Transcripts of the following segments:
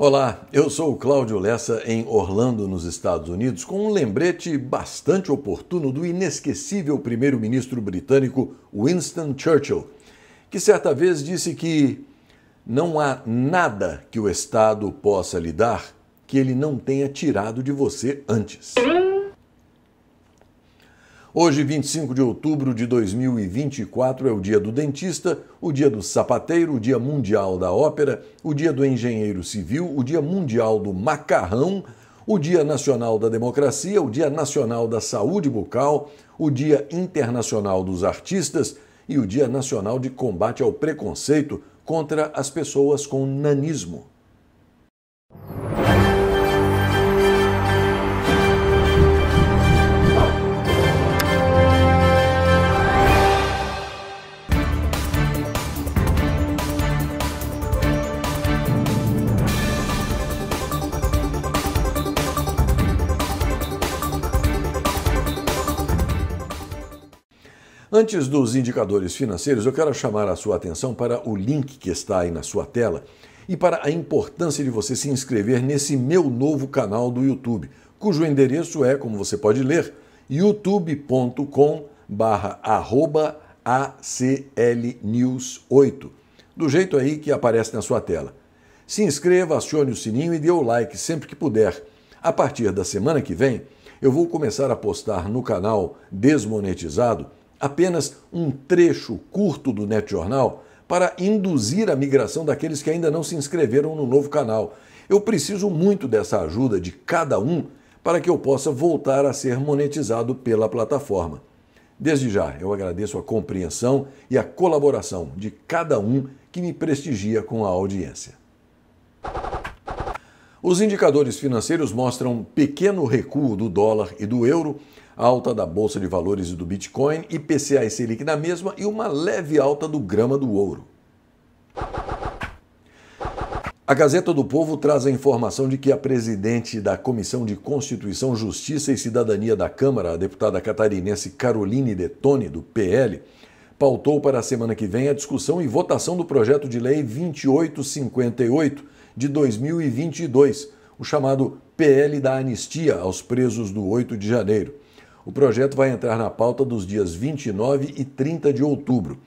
Olá, eu sou o Cláudio Lessa em Orlando, nos Estados Unidos, com um lembrete bastante oportuno do inesquecível primeiro-ministro britânico Winston Churchill, que certa vez disse que não há nada que o Estado possa lhe dar que ele não tenha tirado de você antes. Hoje, 25 de outubro de 2024, é o dia do dentista, o dia do sapateiro, o dia mundial da ópera, o dia do engenheiro civil, o dia mundial do macarrão, o Dia Nacional da Democracia, o Dia Nacional da Saúde Bucal, o Dia Internacional dos Artistas e o Dia Nacional de Combate ao Preconceito contra as Pessoas com Nanismo. Antes dos indicadores financeiros, eu quero chamar a sua atenção para o link que está aí na sua tela e para a importância de você se inscrever nesse meu novo canal do YouTube, cujo endereço é, como você pode ler, youtube.com barra arroba aclnews8, do jeito aí que aparece na sua tela. Se inscreva, acione o sininho e dê o like sempre que puder. A partir da semana que vem, eu vou começar a postar no canal desmonetizado apenas um trecho curto do Net Jornal para induzir a migração daqueles que ainda não se inscreveram no novo canal. Eu preciso muito dessa ajuda de cada um para que eu possa voltar a ser monetizado pela plataforma. Desde já, eu agradeço a compreensão e a colaboração de cada um que me prestigia com a audiência. Os indicadores financeiros mostram um pequeno recuo do dólar e do euro, alta da Bolsa de Valores e do Bitcoin, IPCA e Selic na mesma e uma leve alta do grama do ouro. A Gazeta do Povo traz a informação de que a presidente da Comissão de Constituição, Justiça e Cidadania da Câmara, a deputada catarinense Caroline Detone, do PL, pautou para a semana que vem a discussão e votação do projeto de lei 2858 de 2022, o chamado PL da Anistia aos presos do 8 de janeiro. O projeto vai entrar na pauta dos dias 29 e 30 de outubro.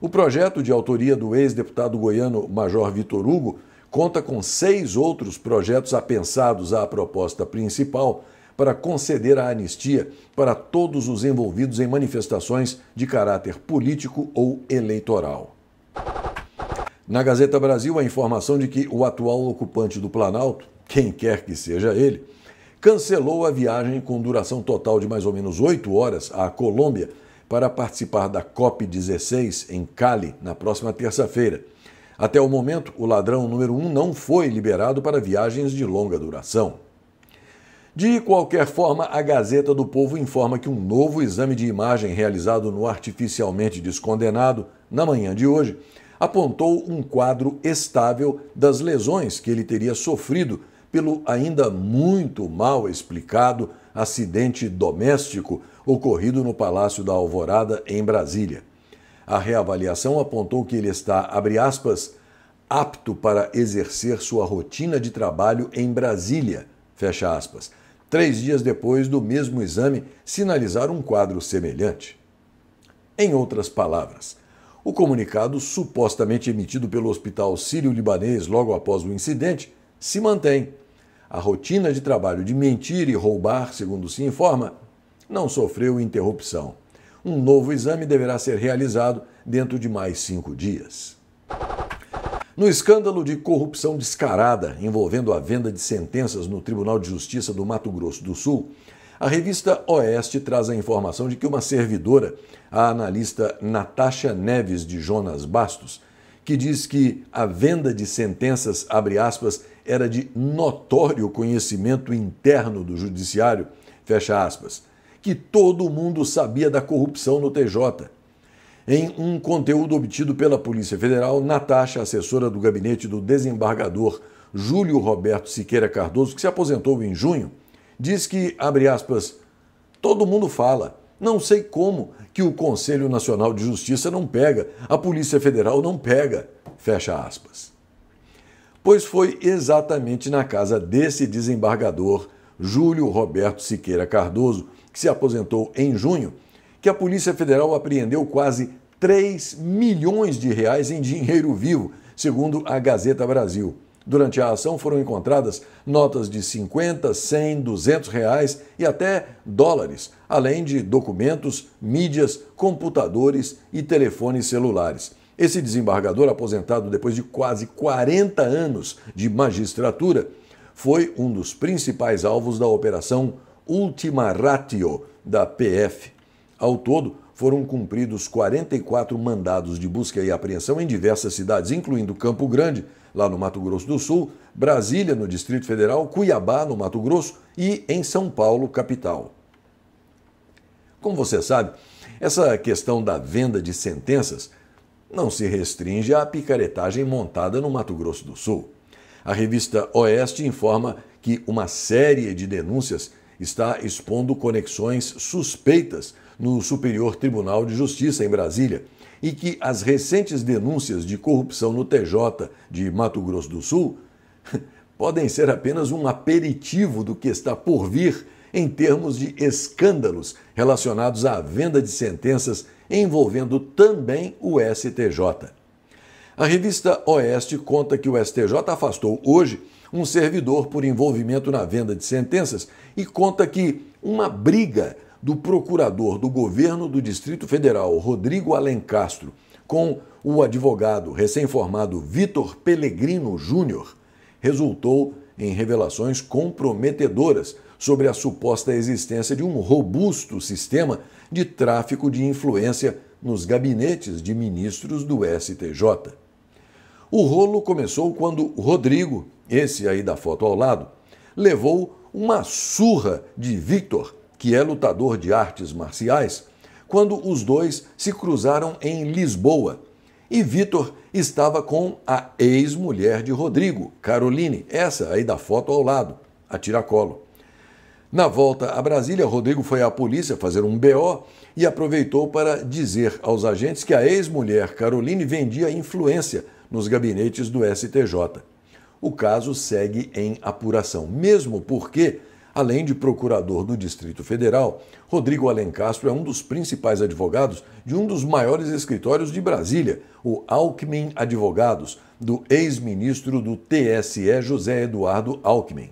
O projeto, de autoria do ex-deputado goiano Major Vitor Hugo, conta com seis outros projetos apensados à proposta principal para conceder a anistia para todos os envolvidos em manifestações de caráter político ou eleitoral. Na Gazeta Brasil, a informação de que o atual ocupante do Planalto, quem quer que seja ele, cancelou a viagem com duração total de mais ou menos oito horas à Colômbia para participar da COP16 em Cali na próxima terça-feira. Até o momento, o ladrão número um não foi liberado para viagens de longa duração. De qualquer forma, a Gazeta do Povo informa que um novo exame de imagem realizado no artificialmente descondenado, na manhã de hoje, apontou um quadro estável das lesões que ele teria sofrido pelo ainda muito mal explicado acidente doméstico ocorrido no Palácio da Alvorada, em Brasília. A reavaliação apontou que ele está, abre aspas, apto para exercer sua rotina de trabalho em Brasília, fecha aspas, três dias depois do mesmo exame sinalizar um quadro semelhante. Em outras palavras, o comunicado supostamente emitido pelo Hospital Sírio-Libanês logo após o incidente se mantém a rotina de trabalho de mentir e roubar, segundo se informa, não sofreu interrupção. Um novo exame deverá ser realizado dentro de mais cinco dias. No escândalo de corrupção descarada envolvendo a venda de sentenças no Tribunal de Justiça do Mato Grosso do Sul, a revista Oeste traz a informação de que uma servidora, a analista Natasha Neves de Jonas Bastos, que diz que a venda de sentenças, abre aspas, era de notório conhecimento interno do judiciário, fecha aspas, que todo mundo sabia da corrupção no TJ. Em um conteúdo obtido pela Polícia Federal, Natasha, assessora do gabinete do desembargador Júlio Roberto Siqueira Cardoso, que se aposentou em junho, diz que, abre aspas, todo mundo fala, não sei como que o Conselho Nacional de Justiça não pega, a Polícia Federal não pega. Fecha aspas pois foi exatamente na casa desse desembargador, Júlio Roberto Siqueira Cardoso, que se aposentou em junho, que a Polícia Federal apreendeu quase 3 milhões de reais em dinheiro vivo, segundo a Gazeta Brasil. Durante a ação foram encontradas notas de 50, 100, 200 reais e até dólares, além de documentos, mídias, computadores e telefones celulares. Esse desembargador, aposentado depois de quase 40 anos de magistratura, foi um dos principais alvos da operação Ultima Ratio da PF. Ao todo, foram cumpridos 44 mandados de busca e apreensão em diversas cidades, incluindo Campo Grande, lá no Mato Grosso do Sul, Brasília, no Distrito Federal, Cuiabá, no Mato Grosso e em São Paulo, capital. Como você sabe, essa questão da venda de sentenças não se restringe à picaretagem montada no Mato Grosso do Sul. A revista Oeste informa que uma série de denúncias está expondo conexões suspeitas no Superior Tribunal de Justiça em Brasília e que as recentes denúncias de corrupção no TJ de Mato Grosso do Sul podem ser apenas um aperitivo do que está por vir em termos de escândalos relacionados à venda de sentenças envolvendo também o STJ. A revista Oeste conta que o STJ afastou hoje um servidor por envolvimento na venda de sentenças e conta que uma briga do procurador do governo do Distrito Federal, Rodrigo Alencastro, com o advogado recém-formado Vitor Pellegrino Júnior, resultou em revelações comprometedoras sobre a suposta existência de um robusto sistema de tráfico de influência nos gabinetes de ministros do STJ. O rolo começou quando Rodrigo, esse aí da foto ao lado, levou uma surra de Victor, que é lutador de artes marciais, quando os dois se cruzaram em Lisboa. E Victor estava com a ex-mulher de Rodrigo, Caroline, essa aí da foto ao lado, a tiracolo. Na volta a Brasília, Rodrigo foi à polícia fazer um BO e aproveitou para dizer aos agentes que a ex-mulher Caroline vendia influência nos gabinetes do STJ. O caso segue em apuração, mesmo porque, além de procurador do Distrito Federal, Rodrigo Alencastro é um dos principais advogados de um dos maiores escritórios de Brasília, o Alckmin Advogados, do ex-ministro do TSE José Eduardo Alckmin.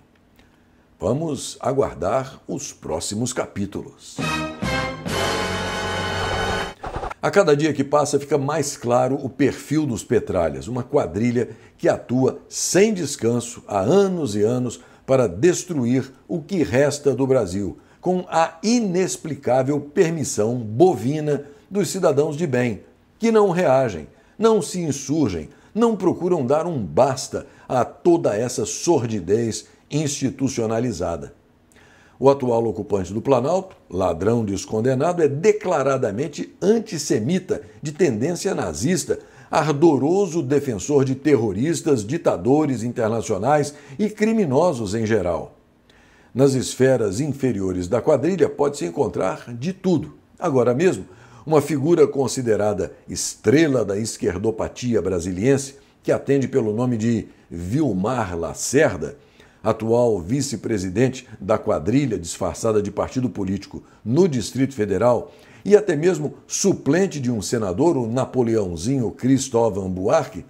Vamos aguardar os próximos capítulos. A cada dia que passa fica mais claro o perfil dos Petralhas, uma quadrilha que atua sem descanso há anos e anos para destruir o que resta do Brasil, com a inexplicável permissão bovina dos cidadãos de bem, que não reagem, não se insurgem, não procuram dar um basta a toda essa sordidez institucionalizada. O atual ocupante do Planalto, ladrão descondenado, é declaradamente antissemita, de tendência nazista, ardoroso defensor de terroristas, ditadores internacionais e criminosos em geral. Nas esferas inferiores da quadrilha pode-se encontrar de tudo. Agora mesmo, uma figura considerada estrela da esquerdopatia brasiliense, que atende pelo nome de Vilmar Lacerda, atual vice-presidente da quadrilha disfarçada de partido político no Distrito Federal, e até mesmo suplente de um senador, o Napoleãozinho Cristóvão Buarque,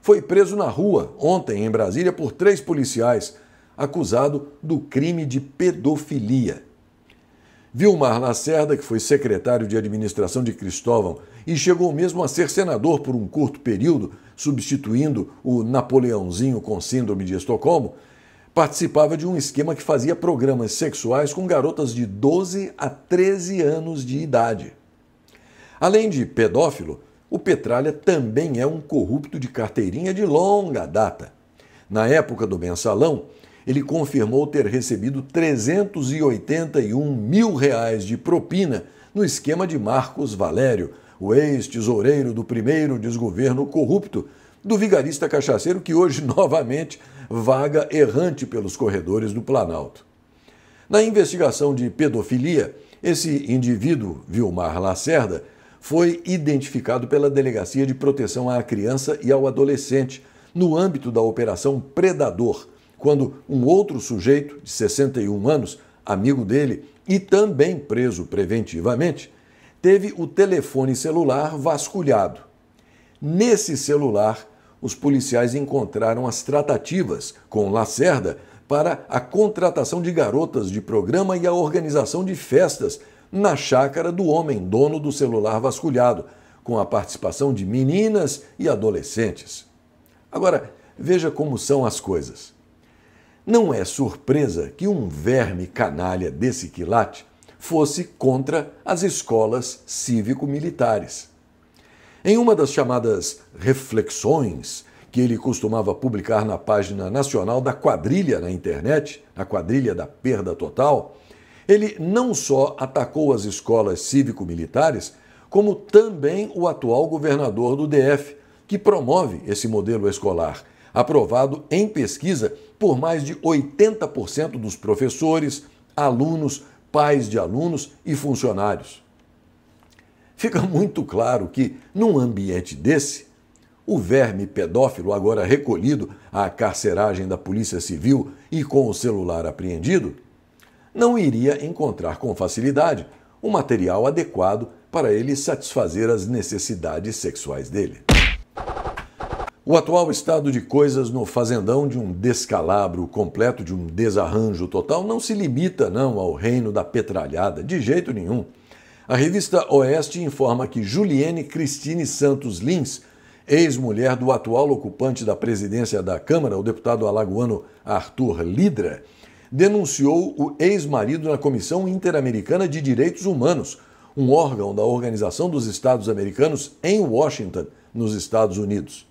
foi preso na rua ontem em Brasília por três policiais, acusado do crime de pedofilia. Vilmar Lacerda, que foi secretário de administração de Cristóvão e chegou mesmo a ser senador por um curto período, substituindo o Napoleãozinho com síndrome de Estocolmo, participava de um esquema que fazia programas sexuais com garotas de 12 a 13 anos de idade. Além de pedófilo, o Petralha também é um corrupto de carteirinha de longa data. Na época do mensalão, ele confirmou ter recebido 381 mil reais de propina no esquema de Marcos Valério, o ex-tesoureiro do primeiro desgoverno corrupto, do vigarista cachaceiro que hoje novamente vaga errante pelos corredores do Planalto. Na investigação de pedofilia, esse indivíduo, Vilmar Lacerda, foi identificado pela Delegacia de Proteção à Criança e ao Adolescente no âmbito da Operação Predador, quando um outro sujeito, de 61 anos, amigo dele e também preso preventivamente, teve o telefone celular vasculhado. Nesse celular os policiais encontraram as tratativas com Lacerda para a contratação de garotas de programa e a organização de festas na chácara do homem dono do celular vasculhado, com a participação de meninas e adolescentes. Agora, veja como são as coisas. Não é surpresa que um verme canalha desse quilate fosse contra as escolas cívico-militares. Em uma das chamadas reflexões que ele costumava publicar na página nacional da quadrilha na internet, a quadrilha da perda total, ele não só atacou as escolas cívico-militares, como também o atual governador do DF, que promove esse modelo escolar, aprovado em pesquisa por mais de 80% dos professores, alunos, pais de alunos e funcionários fica muito claro que, num ambiente desse, o verme pedófilo, agora recolhido à carceragem da Polícia Civil e com o celular apreendido, não iria encontrar com facilidade o material adequado para ele satisfazer as necessidades sexuais dele. O atual estado de coisas no fazendão de um descalabro completo, de um desarranjo total, não se limita não ao reino da petralhada, de jeito nenhum. A revista Oeste informa que Juliene Cristine Santos Lins, ex-mulher do atual ocupante da presidência da Câmara, o deputado alagoano Arthur Lidra, denunciou o ex-marido na Comissão Interamericana de Direitos Humanos, um órgão da Organização dos Estados Americanos em Washington, nos Estados Unidos.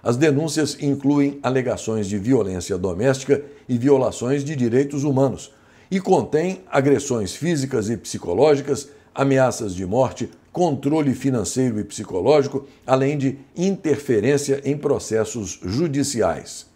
As denúncias incluem alegações de violência doméstica e violações de direitos humanos e contém agressões físicas e psicológicas ameaças de morte, controle financeiro e psicológico, além de interferência em processos judiciais.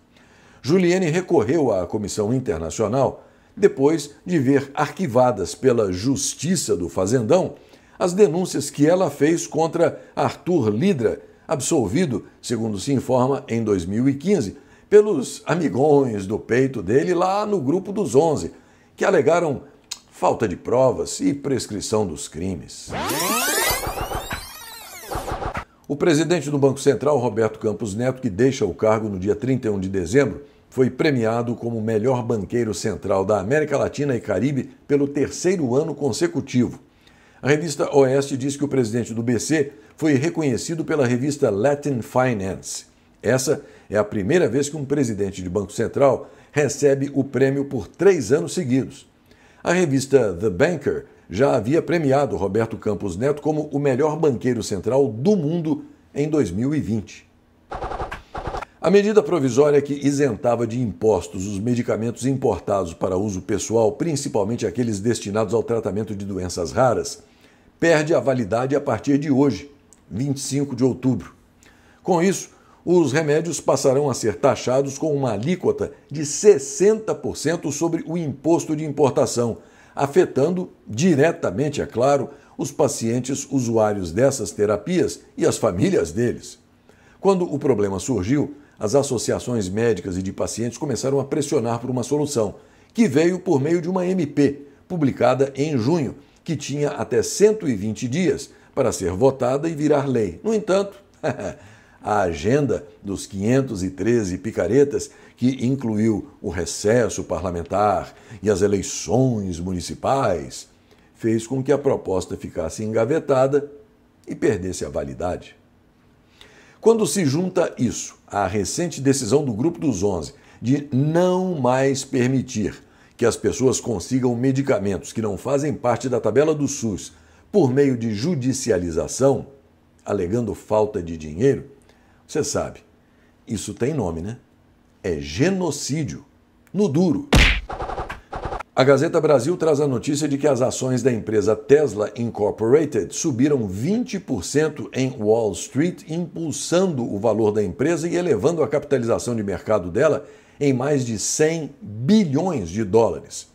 Juliane recorreu à Comissão Internacional depois de ver arquivadas pela Justiça do Fazendão as denúncias que ela fez contra Arthur Lidra, absolvido, segundo se informa, em 2015, pelos amigões do peito dele lá no Grupo dos Onze, que alegaram falta de provas e prescrição dos crimes. O presidente do Banco Central, Roberto Campos Neto, que deixa o cargo no dia 31 de dezembro, foi premiado como melhor banqueiro central da América Latina e Caribe pelo terceiro ano consecutivo. A revista Oeste diz que o presidente do BC foi reconhecido pela revista Latin Finance. Essa é a primeira vez que um presidente de Banco Central recebe o prêmio por três anos seguidos. A revista The Banker já havia premiado Roberto Campos Neto como o melhor banqueiro central do mundo em 2020. A medida provisória que isentava de impostos os medicamentos importados para uso pessoal, principalmente aqueles destinados ao tratamento de doenças raras, perde a validade a partir de hoje, 25 de outubro. Com isso, os remédios passarão a ser taxados com uma alíquota de 60% sobre o imposto de importação, afetando diretamente, é claro, os pacientes usuários dessas terapias e as famílias deles. Quando o problema surgiu, as associações médicas e de pacientes começaram a pressionar por uma solução, que veio por meio de uma MP, publicada em junho, que tinha até 120 dias para ser votada e virar lei. No entanto, a agenda dos 513 picaretas, que incluiu o recesso parlamentar e as eleições municipais, fez com que a proposta ficasse engavetada e perdesse a validade. Quando se junta isso à recente decisão do Grupo dos Onze de não mais permitir que as pessoas consigam medicamentos que não fazem parte da tabela do SUS por meio de judicialização, alegando falta de dinheiro, você sabe, isso tem nome, né? É genocídio. No duro. A Gazeta Brasil traz a notícia de que as ações da empresa Tesla Incorporated subiram 20% em Wall Street, impulsando o valor da empresa e elevando a capitalização de mercado dela em mais de 100 bilhões de dólares.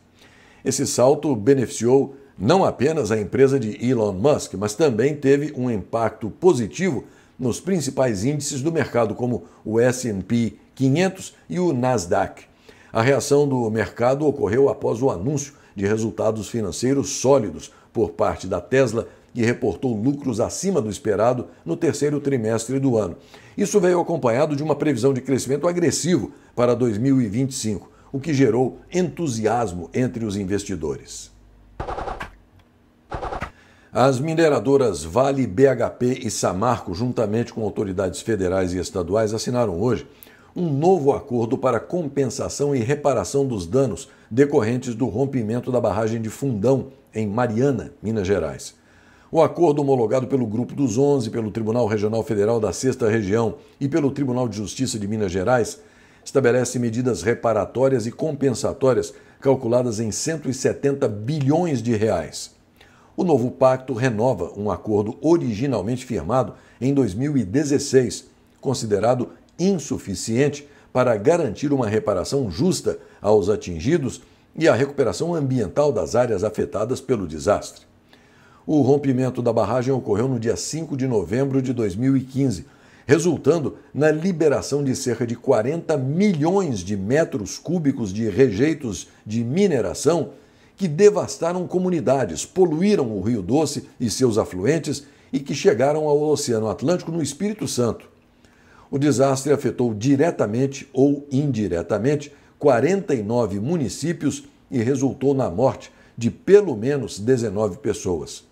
Esse salto beneficiou não apenas a empresa de Elon Musk, mas também teve um impacto positivo nos principais índices do mercado, como o SP 500 e o Nasdaq. A reação do mercado ocorreu após o anúncio de resultados financeiros sólidos por parte da Tesla, que reportou lucros acima do esperado no terceiro trimestre do ano. Isso veio acompanhado de uma previsão de crescimento agressivo para 2025, o que gerou entusiasmo entre os investidores. As mineradoras Vale, BHP e Samarco, juntamente com autoridades federais e estaduais, assinaram hoje um novo acordo para compensação e reparação dos danos decorrentes do rompimento da barragem de Fundão, em Mariana, Minas Gerais. O acordo homologado pelo Grupo dos 11, pelo Tribunal Regional Federal da Sexta Região e pelo Tribunal de Justiça de Minas Gerais estabelece medidas reparatórias e compensatórias calculadas em 170 bilhões de reais. O novo pacto renova um acordo originalmente firmado em 2016, considerado insuficiente para garantir uma reparação justa aos atingidos e a recuperação ambiental das áreas afetadas pelo desastre. O rompimento da barragem ocorreu no dia 5 de novembro de 2015, resultando na liberação de cerca de 40 milhões de metros cúbicos de rejeitos de mineração que devastaram comunidades, poluíram o Rio Doce e seus afluentes e que chegaram ao Oceano Atlântico no Espírito Santo. O desastre afetou diretamente ou indiretamente 49 municípios e resultou na morte de pelo menos 19 pessoas.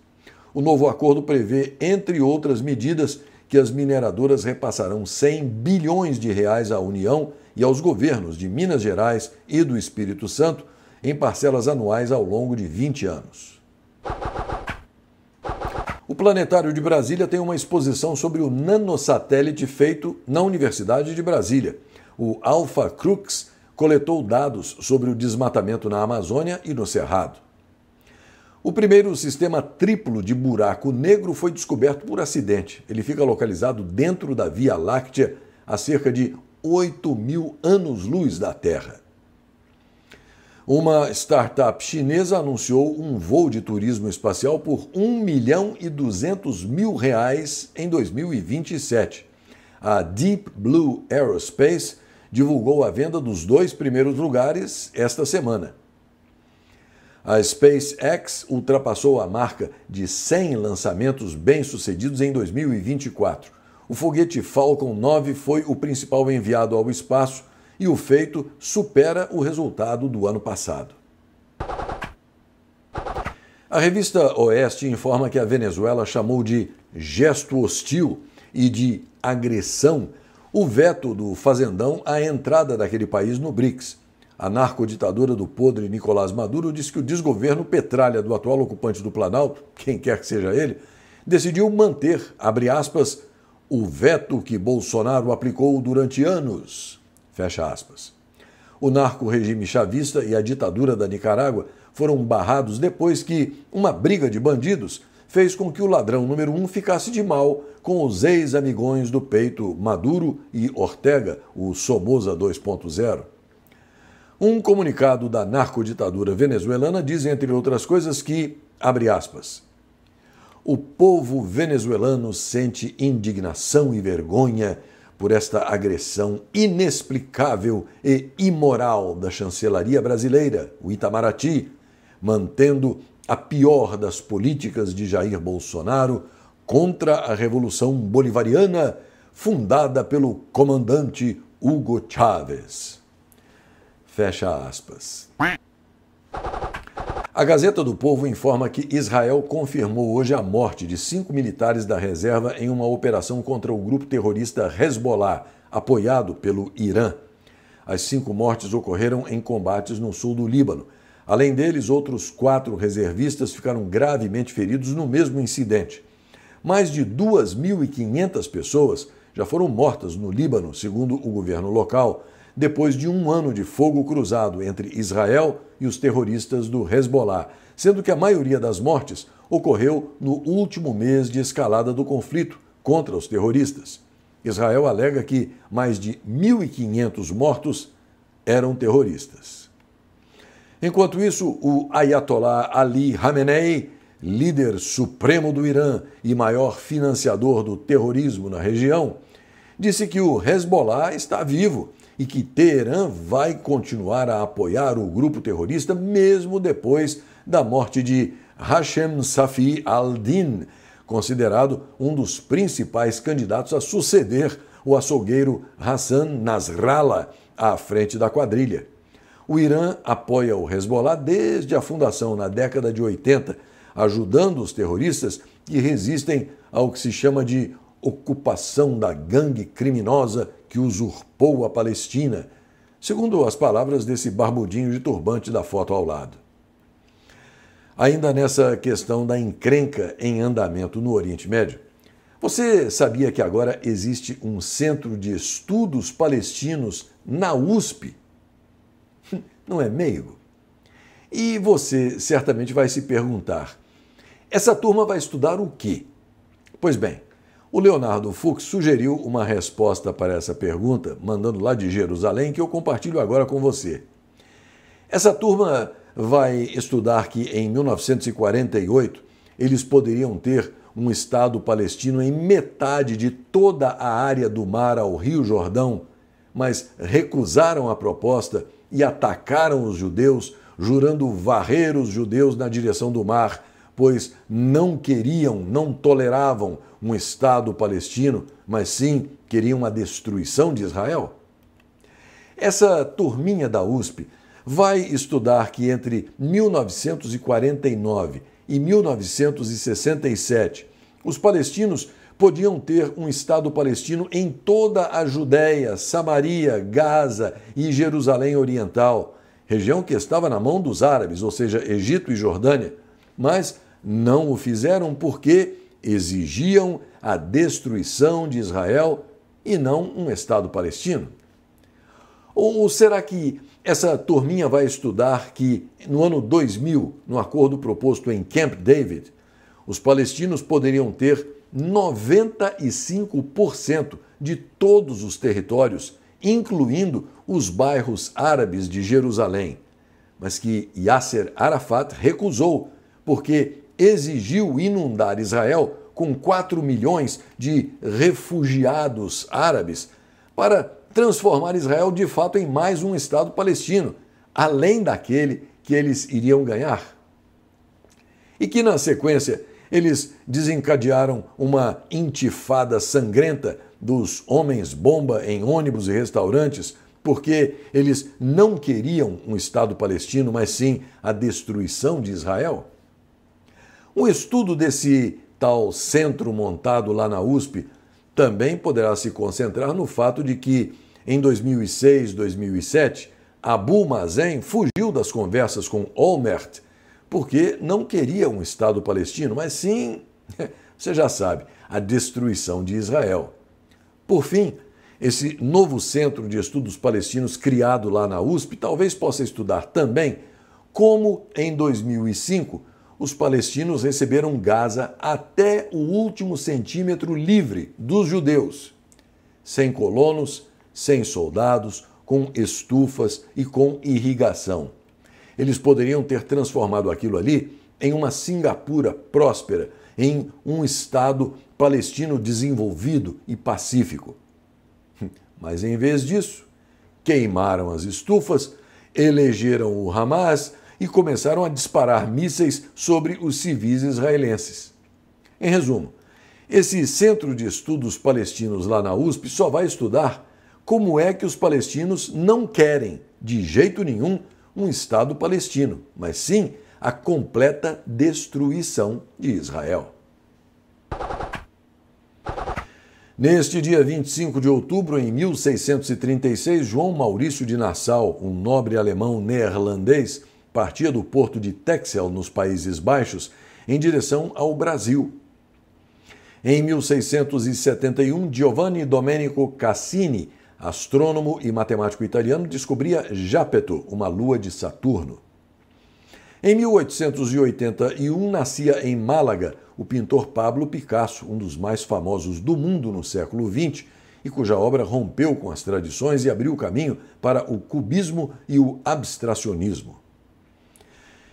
O novo acordo prevê, entre outras medidas, que as mineradoras repassarão 100 bilhões de reais à União e aos governos de Minas Gerais e do Espírito Santo em parcelas anuais ao longo de 20 anos. O Planetário de Brasília tem uma exposição sobre o nanosatélite feito na Universidade de Brasília. O Alpha Crux coletou dados sobre o desmatamento na Amazônia e no Cerrado. O primeiro sistema triplo de buraco negro foi descoberto por acidente. Ele fica localizado dentro da Via Láctea, a cerca de 8 mil anos-luz da Terra uma startup chinesa anunciou um voo de turismo espacial por 1 milhão e 200 mil reais em 2027. A Deep Blue Aerospace divulgou a venda dos dois primeiros lugares esta semana. A SpaceX ultrapassou a marca de 100 lançamentos bem-sucedidos em 2024. O foguete Falcon 9 foi o principal enviado ao espaço e o feito supera o resultado do ano passado. A revista Oeste informa que a Venezuela chamou de gesto hostil e de agressão o veto do fazendão à entrada daquele país no BRICS. A narcoditadura do podre Nicolás Maduro diz que o desgoverno petralha do atual ocupante do Planalto, quem quer que seja ele, decidiu manter, abre aspas, o veto que Bolsonaro aplicou durante anos, Fecha aspas. O narco-regime chavista e a ditadura da Nicarágua foram barrados depois que uma briga de bandidos fez com que o ladrão número um ficasse de mal com os ex-amigões do peito Maduro e Ortega, o Somoza 2.0. Um comunicado da narcoditadura venezuelana diz, entre outras coisas, que, abre aspas, o povo venezuelano sente indignação e vergonha por esta agressão inexplicável e imoral da chancelaria brasileira, o Itamaraty, mantendo a pior das políticas de Jair Bolsonaro contra a Revolução Bolivariana, fundada pelo comandante Hugo Chávez. Fecha aspas. A Gazeta do Povo informa que Israel confirmou hoje a morte de cinco militares da reserva em uma operação contra o grupo terrorista Hezbollah, apoiado pelo Irã. As cinco mortes ocorreram em combates no sul do Líbano. Além deles, outros quatro reservistas ficaram gravemente feridos no mesmo incidente. Mais de 2.500 pessoas já foram mortas no Líbano, segundo o governo local, depois de um ano de fogo cruzado entre Israel e os terroristas do Hezbollah, sendo que a maioria das mortes ocorreu no último mês de escalada do conflito contra os terroristas. Israel alega que mais de 1.500 mortos eram terroristas. Enquanto isso, o Ayatollah Ali Khamenei, líder supremo do Irã e maior financiador do terrorismo na região, disse que o Hezbollah está vivo e que Teherã vai continuar a apoiar o grupo terrorista mesmo depois da morte de Hashem Safi al-Din, considerado um dos principais candidatos a suceder o açougueiro Hassan Nasrallah à frente da quadrilha. O Irã apoia o Hezbollah desde a fundação na década de 80, ajudando os terroristas que resistem ao que se chama de ocupação da gangue criminosa que usurpou a Palestina, segundo as palavras desse barbudinho de turbante da foto ao lado. Ainda nessa questão da encrenca em andamento no Oriente Médio, você sabia que agora existe um centro de estudos palestinos na USP? Não é meigo? E você certamente vai se perguntar: essa turma vai estudar o quê? Pois bem, o Leonardo Fuchs sugeriu uma resposta para essa pergunta, mandando lá de Jerusalém, que eu compartilho agora com você. Essa turma vai estudar que em 1948 eles poderiam ter um Estado palestino em metade de toda a área do mar ao Rio Jordão, mas recusaram a proposta e atacaram os judeus, jurando varrer os judeus na direção do mar pois não queriam, não toleravam um Estado palestino, mas sim queriam a destruição de Israel? Essa turminha da USP vai estudar que entre 1949 e 1967, os palestinos podiam ter um Estado palestino em toda a Judéia, Samaria, Gaza e Jerusalém Oriental, região que estava na mão dos árabes, ou seja, Egito e Jordânia mas não o fizeram porque exigiam a destruição de Israel e não um Estado palestino? Ou será que essa turminha vai estudar que no ano 2000, no acordo proposto em Camp David, os palestinos poderiam ter 95% de todos os territórios, incluindo os bairros árabes de Jerusalém, mas que Yasser Arafat recusou porque exigiu inundar Israel com 4 milhões de refugiados árabes para transformar Israel de fato em mais um Estado palestino, além daquele que eles iriam ganhar. E que, na sequência, eles desencadearam uma intifada sangrenta dos homens-bomba em ônibus e restaurantes, porque eles não queriam um Estado palestino, mas sim a destruição de Israel? Um estudo desse tal centro montado lá na USP também poderá se concentrar no fato de que, em 2006, 2007, Abu Mazen fugiu das conversas com Olmert porque não queria um Estado palestino, mas sim, você já sabe, a destruição de Israel. Por fim, esse novo centro de estudos palestinos criado lá na USP talvez possa estudar também como, em 2005, os palestinos receberam Gaza até o último centímetro livre dos judeus, sem colonos, sem soldados, com estufas e com irrigação. Eles poderiam ter transformado aquilo ali em uma Singapura próspera, em um Estado palestino desenvolvido e pacífico. Mas em vez disso, queimaram as estufas, elegeram o Hamas, e começaram a disparar mísseis sobre os civis israelenses. Em resumo, esse centro de estudos palestinos lá na USP só vai estudar como é que os palestinos não querem, de jeito nenhum, um Estado palestino, mas sim a completa destruição de Israel. Neste dia 25 de outubro, em 1636, João Maurício de Nassau, um nobre alemão neerlandês, partia do porto de Texel, nos Países Baixos, em direção ao Brasil. Em 1671, Giovanni Domenico Cassini, astrônomo e matemático italiano, descobria Japeto, uma lua de Saturno. Em 1881, nascia em Málaga o pintor Pablo Picasso, um dos mais famosos do mundo no século XX e cuja obra rompeu com as tradições e abriu caminho para o cubismo e o abstracionismo.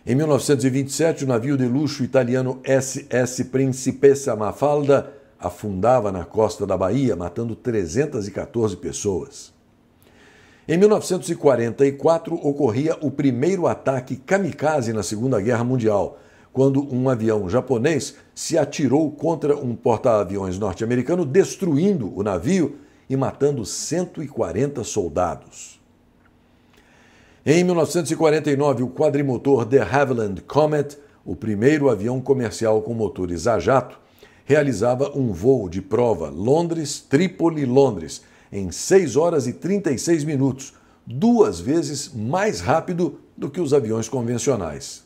Em 1927, o navio de luxo italiano SS Principessa Mafalda afundava na costa da Bahia, matando 314 pessoas. Em 1944, ocorria o primeiro ataque kamikaze na Segunda Guerra Mundial, quando um avião japonês se atirou contra um porta-aviões norte-americano, destruindo o navio e matando 140 soldados. Em 1949, o quadrimotor de Havilland Comet, o primeiro avião comercial com motores a jato, realizava um voo de prova Londres-Trípoli-Londres em 6 horas e 36 minutos, duas vezes mais rápido do que os aviões convencionais.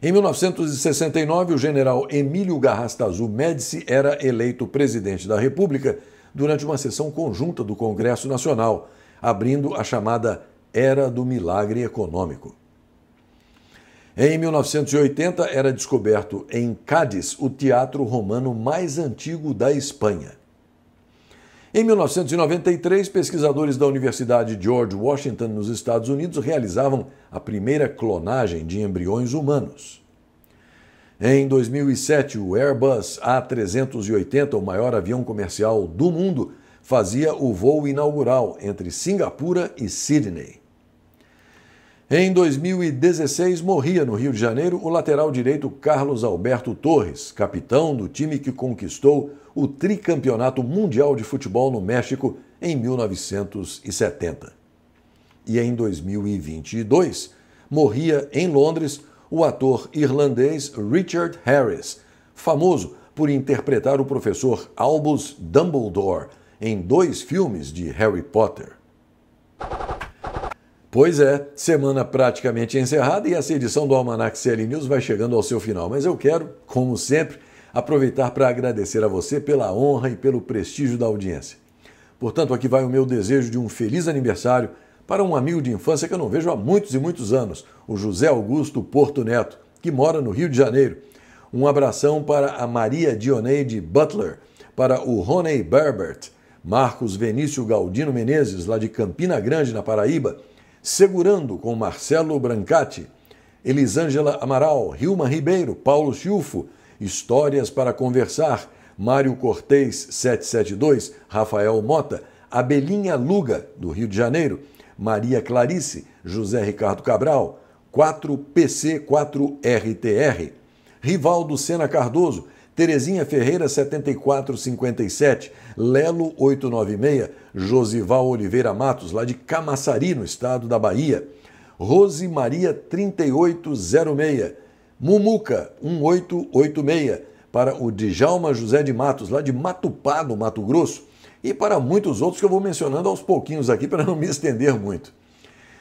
Em 1969, o general Emílio Garrastazu Médici era eleito presidente da República durante uma sessão conjunta do Congresso Nacional, abrindo a chamada Era do Milagre Econômico. Em 1980, era descoberto em Cádiz o teatro romano mais antigo da Espanha. Em 1993, pesquisadores da Universidade George Washington, nos Estados Unidos, realizavam a primeira clonagem de embriões humanos. Em 2007, o Airbus A380, o maior avião comercial do mundo, fazia o voo inaugural entre Singapura e Sydney. Em 2016, morria no Rio de Janeiro o lateral direito Carlos Alberto Torres, capitão do time que conquistou o tricampeonato mundial de futebol no México em 1970. E em 2022, morria em Londres o ator irlandês Richard Harris, famoso por interpretar o professor Albus Dumbledore em dois filmes de Harry Potter. Pois é, semana praticamente encerrada e essa edição do Almanac CL News vai chegando ao seu final, mas eu quero, como sempre, aproveitar para agradecer a você pela honra e pelo prestígio da audiência. Portanto, aqui vai o meu desejo de um feliz aniversário para um amigo de infância que eu não vejo há muitos e muitos anos, o José Augusto Porto Neto, que mora no Rio de Janeiro. Um abração para a Maria Dioneide Butler, para o Roney Berbert, Marcos Venício Galdino Menezes, lá de Campina Grande, na Paraíba, segurando com Marcelo Brancati, Elisângela Amaral, Rilma Ribeiro, Paulo Chilfo, Histórias para Conversar, Mário Cortês 772, Rafael Mota, Abelinha Luga, do Rio de Janeiro, Maria Clarice, José Ricardo Cabral, 4PC4RTR, Rivaldo Sena Cardoso, Terezinha Ferreira 7457, Lelo 896, Josival Oliveira Matos, lá de Camaçari, no estado da Bahia, Rose Maria 3806, Mumuca 1886, para o Djalma José de Matos, lá de Matupá, no Mato Grosso, e para muitos outros que eu vou mencionando aos pouquinhos aqui para não me estender muito.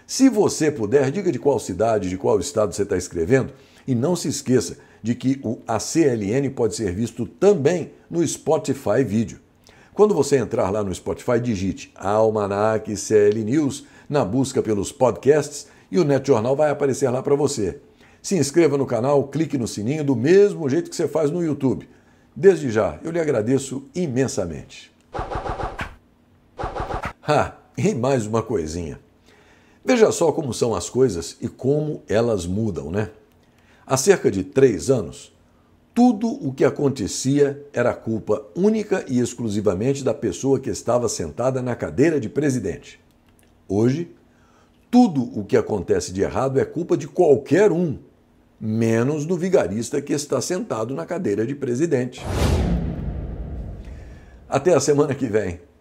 Se você puder, diga de qual cidade, de qual estado você está escrevendo e não se esqueça de que o ACLN pode ser visto também no Spotify Vídeo. Quando você entrar lá no Spotify, digite Almanac CL News na busca pelos podcasts e o Net Jornal vai aparecer lá para você. Se inscreva no canal, clique no sininho do mesmo jeito que você faz no YouTube. Desde já, eu lhe agradeço imensamente. Ah, e mais uma coisinha. Veja só como são as coisas e como elas mudam, né? Há cerca de três anos, tudo o que acontecia era culpa única e exclusivamente da pessoa que estava sentada na cadeira de presidente. Hoje, tudo o que acontece de errado é culpa de qualquer um, menos do vigarista que está sentado na cadeira de presidente. Até a semana que vem.